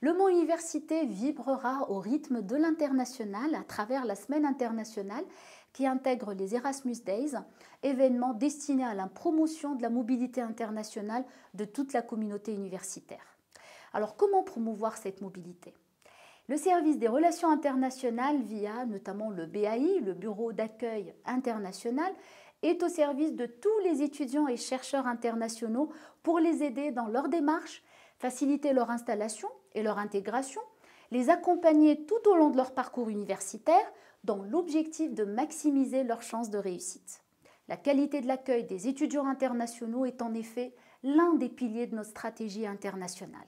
Le mot université vibrera au rythme de l'international à travers la semaine internationale qui intègre les Erasmus Days, événement destiné à la promotion de la mobilité internationale de toute la communauté universitaire. Alors comment promouvoir cette mobilité le service des relations internationales via notamment le BAI, le Bureau d'accueil international, est au service de tous les étudiants et chercheurs internationaux pour les aider dans leur démarche faciliter leur installation et leur intégration, les accompagner tout au long de leur parcours universitaire dans l'objectif de maximiser leurs chances de réussite. La qualité de l'accueil des étudiants internationaux est en effet l'un des piliers de notre stratégie internationale.